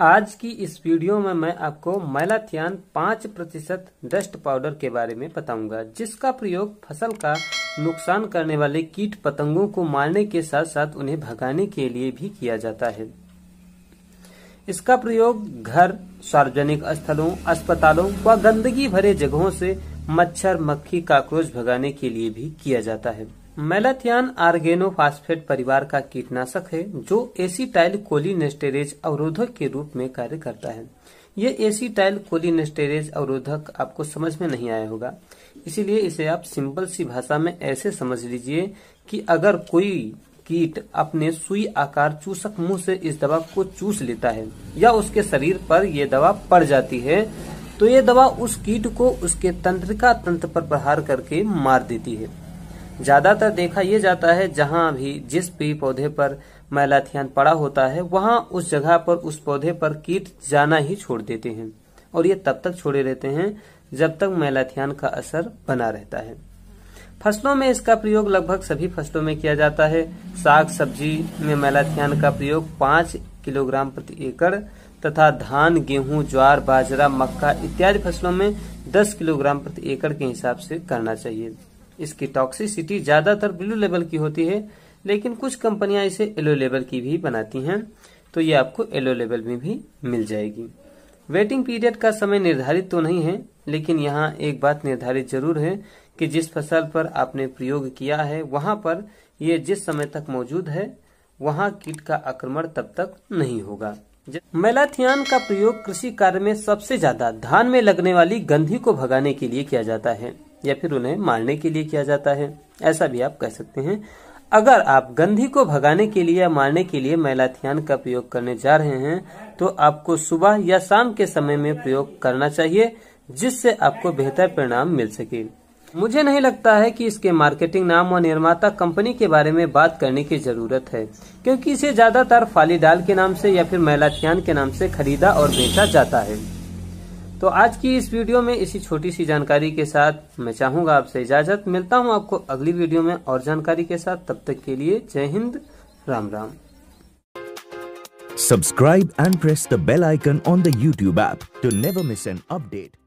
आज की इस वीडियो में मैं आपको मैलाथियान पाँच प्रतिशत डस्ट पाउडर के बारे में बताऊंगा जिसका प्रयोग फसल का नुकसान करने वाले कीट पतंगों को मारने के साथ साथ उन्हें भगाने के लिए भी किया जाता है इसका प्रयोग घर सार्वजनिक स्थलों अस्पतालों व गंदगी भरे जगहों से मच्छर मक्खी काकरोच भगाने के लिए भी किया जाता है मेलाथियान आर्गेनोफास्फेट परिवार का कीटनाशक है जो एसीटाइल कोलिनेस्टेरेज अवरोधक के रूप में कार्य करता है ये एसीटाइल कोलिनेस्टेरेज अवरोधक आपको समझ में नहीं आया होगा इसीलिए इसे आप सिंपल सी भाषा में ऐसे समझ लीजिए कि अगर कोई कीट अपने सुई आकार चूसक मुंह से इस दवा को चूस लेता है या उसके शरीर पर यह दवा पड़ जाती है तो ये दवा उस कीट को उसके तंत्रिका तंत्र पर प्रहार करके मार देती है ज्यादातर देखा यह जाता है जहाँ भी जिस भी पौधे पर मैलाथियान पड़ा होता है वहाँ उस जगह पर उस पौधे पर कीट जाना ही छोड़ देते हैं और ये तब तक छोड़े रहते हैं जब तक मैलाथियान का असर बना रहता है फसलों में इसका प्रयोग लगभग सभी फसलों में किया जाता है साग सब्जी में मैलाथियान का प्रयोग पांच किलोग्राम प्रति एकड़ तथा धान गेहूं ज्वार बाजरा मक्का इत्यादि फसलों में 10 किलोग्राम प्रति एकड़ के हिसाब से करना चाहिए इसकी टॉक्सिसिटी ज्यादातर ब्लू लेवल की होती है लेकिन कुछ कंपनियां इसे येलो लेवल की भी बनाती हैं तो ये आपको येलो लेवल में भी मिल जाएगी वेटिंग पीरियड का समय निर्धारित तो नहीं है लेकिन यहाँ एक बात निर्धारित जरूर है कि जिस फसल पर आपने प्रयोग किया है वहां पर ये जिस समय तक मौजूद है वहां कीट का आक्रमण तब तक नहीं होगा मेलाथियन का प्रयोग कृषि कार्य में सबसे ज्यादा धान में लगने वाली गंधी को भगाने के लिए किया जाता है या फिर उन्हें मारने के लिए किया जाता है ऐसा भी आप कह सकते हैं अगर आप गंधी को भगाने के लिए या मारने के लिए मैलाथियान का प्रयोग करने जा रहे हैं तो आपको सुबह या शाम के समय में प्रयोग करना चाहिए जिससे आपको बेहतर परिणाम मिल सके मुझे नहीं लगता है कि इसके मार्केटिंग नाम और निर्माता कंपनी के बारे में बात करने की जरूरत है क्योंकि इसे ज्यादातर फालीडाल के नाम से या फिर मैलाथियान के नाम से खरीदा और बेचा जाता है तो आज की इस वीडियो में इसी छोटी सी जानकारी के साथ मैं चाहूंगा आपसे इजाजत मिलता हूं आपको अगली वीडियो में और जानकारी के साथ तब तक के लिए जय Hind Ram Ram Subscribe and press the bell icon on the YouTube app to never miss an update.